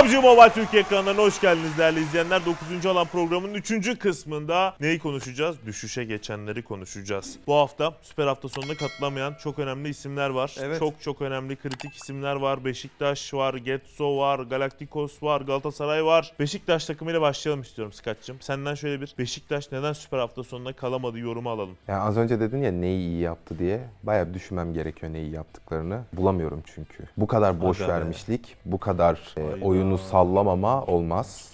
PUBG Mobile Türkiye ekranlarına hoş geldiniz değerli izleyenler. 9. alan programının 3. kısmında neyi konuşacağız? Düşüşe geçenleri konuşacağız. Bu hafta süper hafta sonuna katılamayan çok önemli isimler var. Evet. Çok çok önemli kritik isimler var. Beşiktaş var, Getso var, Galaktikos var, Galatasaray var. Beşiktaş takımıyla başlayalım istiyorum Skatçım. Senden şöyle bir Beşiktaş neden süper hafta Sonu'nda kalamadı yorumu alalım. Yani az önce dedin ya neyi iyi yaptı diye. Bayağı düşünmem gerekiyor neyi yaptıklarını. Bulamıyorum çünkü. Bu kadar boş Aga vermişlik, be. bu kadar e, oyun oyunu sallamama olmaz.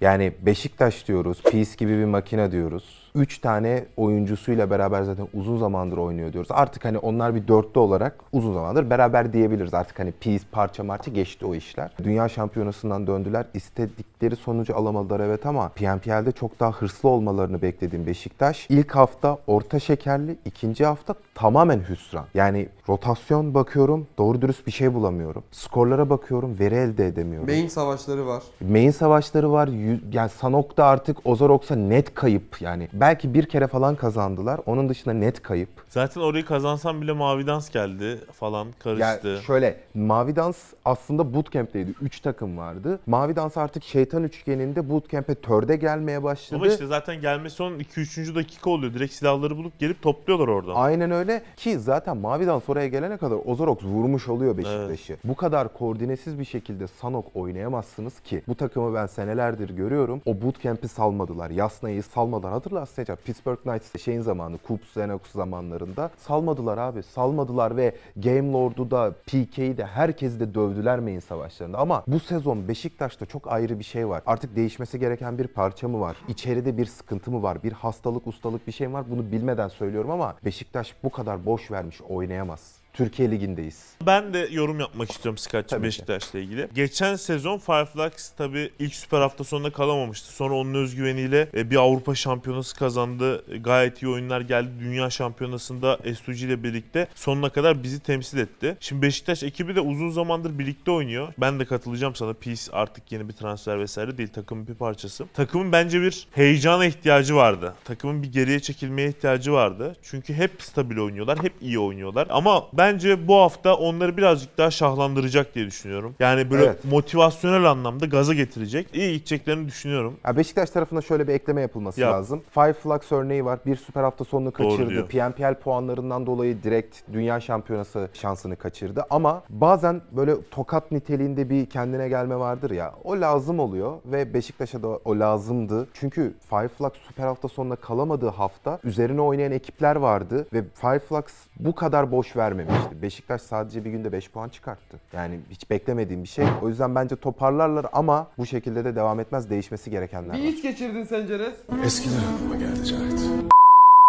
Yani Beşiktaş diyoruz, pis gibi bir makine diyoruz. 3 tane oyuncusuyla beraber zaten uzun zamandır oynuyor diyoruz. Artık hani onlar bir dörtlü olarak uzun zamandır beraber diyebiliriz. Artık hani piece parça marça geçti o işler. Dünya şampiyonasından döndüler. İstedikleri sonucu alamadılar evet ama PNPL'de çok daha hırslı olmalarını beklediğim Beşiktaş. ilk hafta orta şekerli, ikinci hafta tamamen hüsran. Yani rotasyon bakıyorum doğru dürüst bir şey bulamıyorum. Skorlara bakıyorum veri elde edemiyorum. Beyin savaşları var. Beyin savaşları var. Yani Sanok'ta artık Ozarok'sa net kayıp yani belki bir kere falan kazandılar. Onun dışında net kayıp. Zaten orayı kazansam bile Mavi Dans geldi falan karıştı. Ya şöyle Mavi Dans aslında bootcamp'teydi. 3 takım vardı. Mavi Dans artık şeytan üçgeninde bootcamp'e törde gelmeye başladı. Ama işte zaten gelmesi son 2-3. dakika oluyor. Direkt silahları bulup gelip topluyorlar orada. Aynen öyle ki zaten Mavi Dans oraya gelene kadar Ozorok vurmuş oluyor Beşiktaş'ı. Evet. Bu kadar koordinesiz bir şekilde Sanok oynayamazsınız ki. Bu takımı ben senelerdir görüyorum. O bootcamp'i salmadılar. Yasna'yı salmadan hatırlarsın ne çarptı? Pittsburgh Knights şeyin zamanı, Coops, Xenox zamanlarında salmadılar abi. Salmadılar ve Game Lord'u da PK'yi de herkesi de dövdüler main savaşlarında. Ama bu sezon Beşiktaş'ta çok ayrı bir şey var. Artık değişmesi gereken bir parça mı var? İçeride bir sıkıntı mı var? Bir hastalık, ustalık bir şey mi var? Bunu bilmeden söylüyorum ama Beşiktaş bu kadar boş vermiş oynayamaz. Türkiye Ligi'ndeyiz. Ben de yorum yapmak istiyorum Skytçı Beşiktaş'la ilgili. Geçen sezon Fireflux tabii ilk süper hafta sonunda kalamamıştı. Sonra onun özgüveniyle e, bir Avrupa şampiyonası kazandı. Gayet iyi oyunlar geldi. Dünya şampiyonasında Estuji ile birlikte sonuna kadar bizi temsil etti. Şimdi Beşiktaş ekibi de uzun zamandır birlikte oynuyor. Ben de katılacağım sana. Peace artık yeni bir transfer vesaire değil. Takımın bir parçası. Takımın bence bir heyecana ihtiyacı vardı. Takımın bir geriye çekilmeye ihtiyacı vardı. Çünkü hep stabil oynuyorlar. Hep iyi oynuyorlar. Ama ben bence bu hafta onları birazcık daha şahlandıracak diye düşünüyorum. Yani böyle evet. motivasyonel anlamda gaza getirecek. İyi gideceklerini düşünüyorum. Ya Beşiktaş tarafında şöyle bir ekleme yapılması Yap. lazım. Five Flags örneği var. Bir süper hafta sonunu kaçırdı. PNPL puanlarından dolayı direkt dünya şampiyonası şansını kaçırdı. Ama bazen böyle tokat niteliğinde bir kendine gelme vardır ya. O lazım oluyor ve Beşiktaş'a da o lazımdı. Çünkü Five Flags süper hafta sonuna kalamadığı hafta üzerine oynayan ekipler vardı ve Five Flags bu kadar boş vermemiş gelmişti. Beşiktaş sadece bir günde 5 puan çıkarttı. Yani hiç beklemediğim bir şey. O yüzden bence toparlarlar ama bu şekilde de devam etmez. Değişmesi gerekenler Bir var. iç geçirdin sence Rez. Eskiler ama geldi Cahit.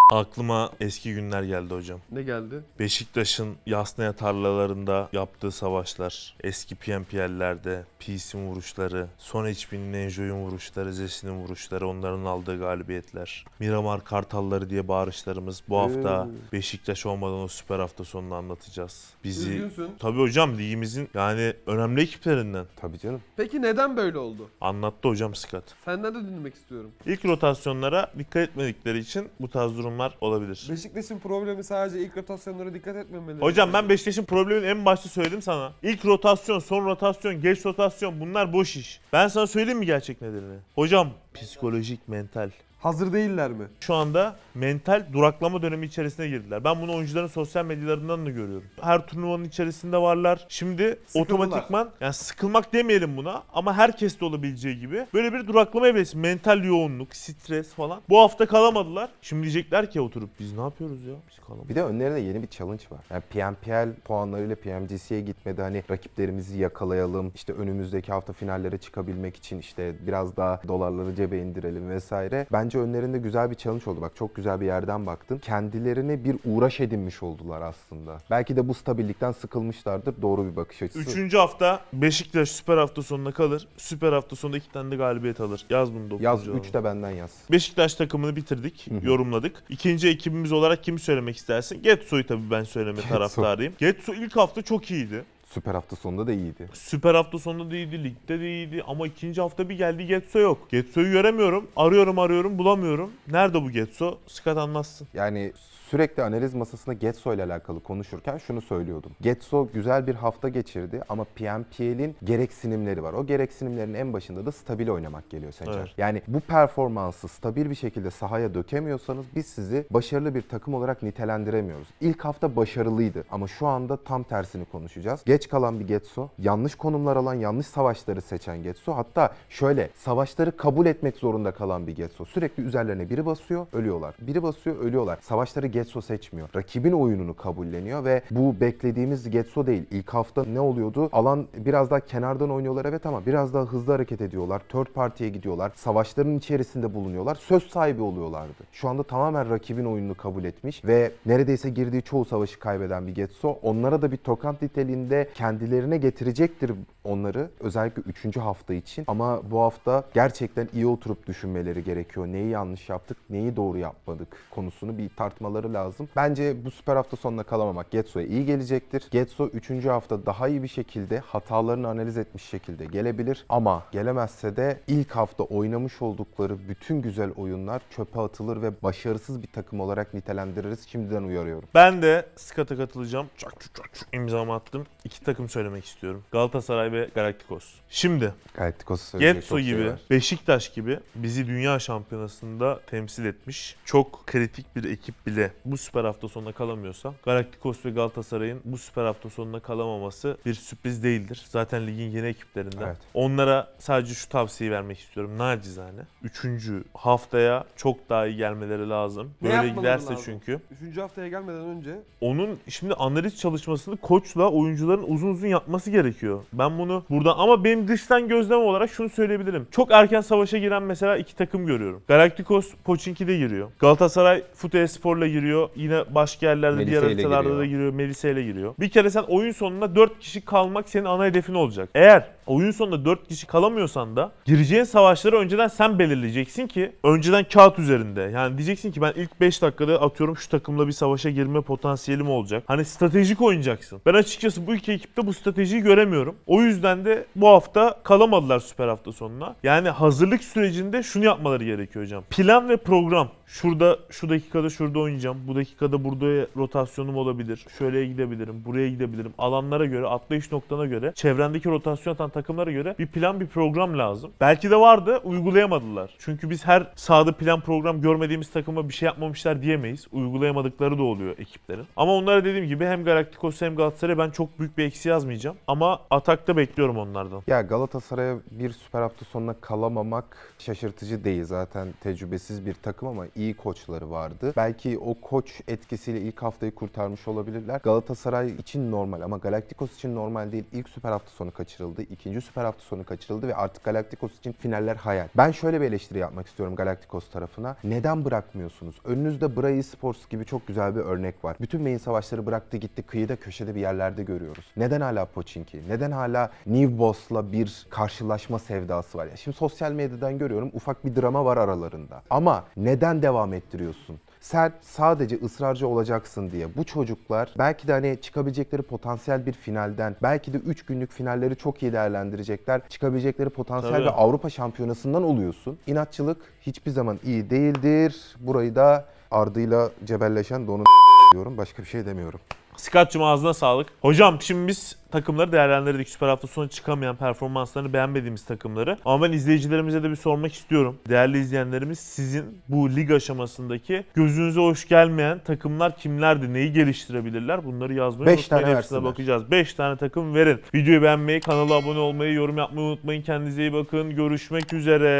Aklıma eski günler geldi hocam. Ne geldi? Beşiktaş'ın Yasnaya tarlalarında yaptığı savaşlar, eski PMPL'lerde Peace'in vuruşları, Son HB'nin Enjoy'un vuruşları, Zesin'in vuruşları, onların aldığı galibiyetler. Miramar Kartalları diye bağırışlarımız bu hafta ee. Beşiktaş olmadan o süper hafta sonunu anlatacağız. Bizi... Üzgünsün. Tabii hocam ligimizin yani önemli ekiplerinden. Tabii canım. Peki neden böyle oldu? Anlattı hocam Skat. Senden de dinlemek istiyorum. İlk rotasyonlara dikkat etmedikleri için bu tarz durum durumlar olabilir. Beşiktaş'ın problemi sadece ilk rotasyonlara dikkat etmemeli. Hocam ben Beşiktaş'ın problemini en başta söyledim sana. İlk rotasyon, son rotasyon, geç rotasyon bunlar boş iş. Ben sana söyleyeyim mi gerçek nedenini? Hocam psikolojik, mental. Hazır değiller mi? Şu anda mental duraklama dönemi içerisine girdiler. Ben bunu oyuncuların sosyal medyalarından da görüyorum. Her turnuvanın içerisinde varlar. Şimdi Sıkıldılar. otomatikman yani sıkılmak demeyelim buna ama herkes de olabileceği gibi böyle bir duraklama evresi, mental yoğunluk, stres falan. Bu hafta kalamadılar. Şimdi diyecekler ki oturup biz ne yapıyoruz ya? Biz kalamadık. Bir de önlerinde yeni bir challenge var. Yani PMPL puanlarıyla PMGC'ye gitmedi. Hani rakiplerimizi yakalayalım. İşte önümüzdeki hafta finallere çıkabilmek için işte biraz daha dolarları cebe indirelim vesaire. Bence bence önlerinde güzel bir challenge oldu. Bak çok güzel bir yerden baktın. Kendilerine bir uğraş edinmiş oldular aslında. Belki de bu stabillikten sıkılmışlardır. Doğru bir bakış açısı. Üçüncü hafta Beşiktaş süper hafta sonuna kalır. Süper hafta sonunda iki tane de galibiyet alır. Yaz bunu da Yaz 3 de benden yaz. Beşiktaş takımını bitirdik, yorumladık. İkinci ekibimiz olarak kimi söylemek istersin? Getso'yu tabii ben söyleme taraftarıyım. Getso ilk hafta çok iyiydi. Süper hafta sonunda da iyiydi. Süper hafta sonunda da iyiydi, ligde de iyiydi ama ikinci hafta bir geldi Getso yok. Getso'yu göremiyorum. Arıyorum arıyorum bulamıyorum. Nerede bu Getso? Sıkat anlatsın. Yani sürekli analiz masasında Getso ile alakalı konuşurken şunu söylüyordum. Getso güzel bir hafta geçirdi ama PMPL'in gereksinimleri var. O gereksinimlerin en başında da stabil oynamak geliyor Sencer. Evet. Yani bu performansı stabil bir şekilde sahaya dökemiyorsanız biz sizi başarılı bir takım olarak nitelendiremiyoruz. İlk hafta başarılıydı ama şu anda tam tersini konuşacağız. Geç geç kalan bir Getso. Yanlış konumlar alan, yanlış savaşları seçen Getso. Hatta şöyle savaşları kabul etmek zorunda kalan bir Getso. Sürekli üzerlerine biri basıyor, ölüyorlar. Biri basıyor, ölüyorlar. Savaşları Getso seçmiyor. Rakibin oyununu kabulleniyor ve bu beklediğimiz Getso değil. İlk hafta ne oluyordu? Alan biraz daha kenardan oynuyorlar evet ama biraz daha hızlı hareket ediyorlar. Third partiye gidiyorlar. Savaşların içerisinde bulunuyorlar. Söz sahibi oluyorlardı. Şu anda tamamen rakibin oyununu kabul etmiş ve neredeyse girdiği çoğu savaşı kaybeden bir Getso. Onlara da bir tokant niteliğinde kendilerine getirecektir onları özellikle 3. hafta için. Ama bu hafta gerçekten iyi oturup düşünmeleri gerekiyor. Neyi yanlış yaptık, neyi doğru yapmadık konusunu bir tartmaları lazım. Bence bu süper hafta sonuna kalamamak Getso'ya iyi gelecektir. Getso 3. hafta daha iyi bir şekilde hatalarını analiz etmiş şekilde gelebilir ama gelemezse de ilk hafta oynamış oldukları bütün güzel oyunlar çöpe atılır ve başarısız bir takım olarak nitelendiririz. Şimdiden uyarıyorum. Ben de Skat'a katılacağım. Çak çak çak imzamı attım iki takım söylemek istiyorum. Galatasaray ve Galaktikos. Şimdi Galacticos'u söyleyecek Getso şey gibi, Beşiktaş gibi bizi dünya şampiyonasında temsil etmiş çok kritik bir ekip bile bu süper hafta sonuna kalamıyorsa Galaktikos ve Galatasaray'ın bu süper hafta sonuna kalamaması bir sürpriz değildir. Zaten ligin yeni ekiplerinden. Evet. Onlara sadece şu tavsiyeyi vermek istiyorum nacizane. Üçüncü haftaya çok daha iyi gelmeleri lazım. Ne Böyle giderse lazım? çünkü. Üçüncü haftaya gelmeden önce. Onun şimdi analiz çalışmasını koçla oyuncuların uzun uzun yapması gerekiyor. Ben bunu burada ama benim dıştan gözlem olarak şunu söyleyebilirim. Çok erken savaşa giren mesela iki takım görüyorum. Galacticos Pochinki de giriyor. Galatasaray Fute Spor'la giriyor. Yine başka yerlerde Melise diğer haritalarda da giriyor. Melisa ile giriyor. Bir kere sen oyun sonunda 4 kişi kalmak senin ana hedefin olacak. Eğer oyun sonunda 4 kişi kalamıyorsan da gireceğin savaşları önceden sen belirleyeceksin ki önceden kağıt üzerinde. Yani diyeceksin ki ben ilk 5 dakikada atıyorum şu takımla bir savaşa girme potansiyelim olacak. Hani stratejik oynayacaksın. Ben açıkçası bu iki ekipte bu stratejiyi göremiyorum. O yüzden de bu hafta kalamadılar süper hafta sonuna. Yani hazırlık sürecinde şunu yapmaları gerekiyor hocam. Plan ve program. Şurada şu dakikada şurada oynayacağım. Bu dakikada burada rotasyonum olabilir. Şöyle gidebilirim. Buraya gidebilirim. Alanlara göre, atlayış noktana göre, çevrendeki rotasyon atan takımlara göre bir plan, bir program lazım. Belki de vardı, uygulayamadılar. Çünkü biz her sahada plan program görmediğimiz takıma bir şey yapmamışlar diyemeyiz. Uygulayamadıkları da oluyor ekiplerin. Ama onlara dediğim gibi hem Galacticos hem Galatasaray ben çok büyük bir bir eksi yazmayacağım. Ama atakta bekliyorum onlardan. Ya Galatasaray'a bir süper hafta sonuna kalamamak şaşırtıcı değil. Zaten tecrübesiz bir takım ama iyi koçları vardı. Belki o koç etkisiyle ilk haftayı kurtarmış olabilirler. Galatasaray için normal ama Galacticos için normal değil. İlk süper hafta sonu kaçırıldı. ikinci süper hafta sonu kaçırıldı ve artık Galacticos için finaller hayal. Ben şöyle bir eleştiri yapmak istiyorum Galacticos tarafına. Neden bırakmıyorsunuz? Önünüzde Bray Sports gibi çok güzel bir örnek var. Bütün beyin savaşları bıraktı gitti kıyıda köşede bir yerlerde görüyoruz. Neden hala Pochinki? Neden hala New Boss'la bir karşılaşma sevdası var? Ya şimdi sosyal medyadan görüyorum ufak bir drama var aralarında. Ama neden devam ettiriyorsun? sen sadece ısrarcı olacaksın diye bu çocuklar belki de hani çıkabilecekleri potansiyel bir finalden belki de 3 günlük finalleri çok iyi değerlendirecekler. Çıkabilecekleri potansiyel Tabii. ve Avrupa Şampiyonası'ndan oluyorsun. İnatçılık hiçbir zaman iyi değildir. Burayı da ardıyla cebelleşen donu diyorum. Başka bir şey demiyorum. Sikatçım ağzına sağlık. Hocam şimdi biz takımları değerlendirdik. Süper hafta sonu çıkamayan performanslarını beğenmediğimiz takımları. Ama ben izleyicilerimize de bir sormak istiyorum. Değerli izleyenlerimiz sizin bu lig aşamasındaki gözünüze hoş gelmeyen takımlar kimlerdi? Neyi geliştirebilirler? Bunları yazmayı Beş unutmayın. Tane Hepsine bakacağız. 5 tane takım verin. Videoyu beğenmeyi, kanala abone olmayı, yorum yapmayı unutmayın. Kendinize iyi bakın. Görüşmek üzere.